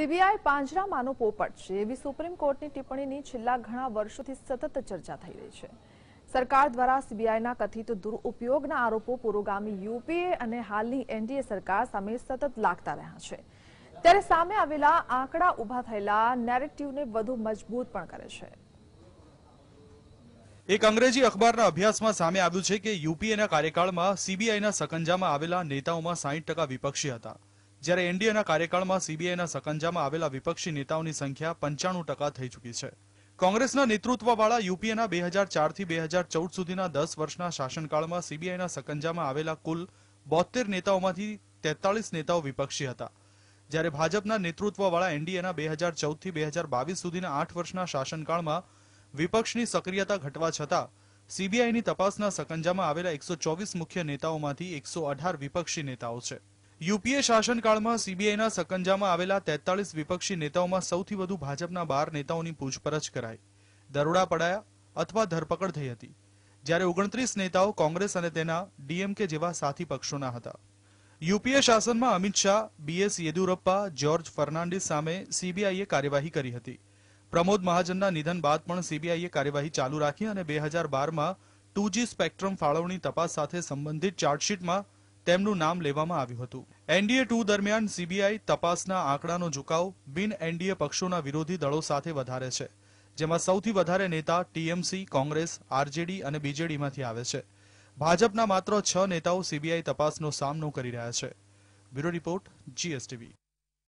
CBI પાંજરામાંનો પોપટ છે એવી સુપ્રીમ કોર્ટની ટિપ્પણીની છેલ્લા ઘણા વર્ષોથી સતત ચર્ચા થઈ રહી છે સરકાર દ્વારા સીબીઆઈના કથિત દુરુપયોગના આરોપો પૂરોગામી યુપીએ અને હાલની એનડીએ સરકાર સામે સતત લાગતા રહ્યા છે ત્યારે સામે આવેલા આંકડા ઉભા થયેલા નેરેટિવને વધુ મજબૂત પણ કરે છે એક અંગ્રેજી અખબારના અભ્યાસમાં સામે આવ્યું છે કે યુપીએના કાર્યકાળમાં સીબીઆઈના સકંજામાં આવેલા નેતાઓમાં સાહીઠ ટકા વિપક્ષી હતા જ્યારે એનડીએના કાર્યકાળમાં સીબીઆઈના સકંજામાં આવેલા વિપક્ષી નેતાઓની સંખ્યા પંચાણું ટકા થઈ ચૂકી છે કોંગ્રેસના નેતૃત્વવાળા યુપીએના બે હજાર ચારથી બે હજાર ચૌદ સુધીના દસ વર્ષના શાસનકાળમાં સીબીઆઈના સકંજામાં આવેલા કુલ બોતેર નેતાઓમાંથી તેતાળીસ નેતાઓ વિપક્ષી હતા જ્યારે ભાજપના નેતૃત્વવાળા એનડીએના બે હજાર ચૌદથી બે હજાર બાવીસ સુધીના આઠ વર્ષના શાસનકાળમાં વિપક્ષની સક્રિયતા ઘટવા છતાં સીબીઆઈની તપાસના સકંજામાં આવેલા એકસો ચોવીસ મુખ્ય નેતાઓમાંથી એકસો અઢાર વિપક્ષી નેતાઓ છે યુપીએ શાસનકાળમાં સીબીઆઈના સકંજામાં આવેલા તેતાળીસ વિપક્ષી નેતાઓમાં સૌથી વધુ ભાજપના બાર નેતાઓની પૂછપરછ કરાઈ દરોડા પડાયા અથવા ધરપકડ થઈ હતી જ્યારે ઓગણત્રીસ નેતાઓ કોંગ્રેસ અને તેના ડીએમકે જેવા સાથી પક્ષોના હતા યુપીએ શાસનમાં અમિત શાહ બીએસ યેદુરપ્પા જ્યોર્જ ફર્નાન્ડિસ સામે સીબીઆઈએ કાર્યવાહી કરી હતી પ્રમોદ મહાજનના નિધન બાદ પણ સીબીઆઈએ કાર્યવાહી ચાલુ રાખી અને બે હજાર બારમાં ટુ સ્પેક્ટ્રમ ફાળવણી તપાસ સાથે સંબંધિત ચાર્જશીટમાં તેમનું નામ લેવામાં આવ્યું હતું એનડીએ ટુ દરમિયાન સીબીઆઈ તપાસના આંકડાનો ઝુકાવ બિન એનડીએ પક્ષોના વિરોધી દળો સાથે વધારે છે જેમાં સૌથી વધારે નેતા ટીએમસી કોંગ્રેસ આરજેડી અને બીજેડીમાંથી આવે છે ભાજપના માત્ર છ નેતાઓ સીબીઆઈ તપાસનો સામનો કરી રહ્યા છે બ્યુરો રિપોર્ટ જીએસટીવી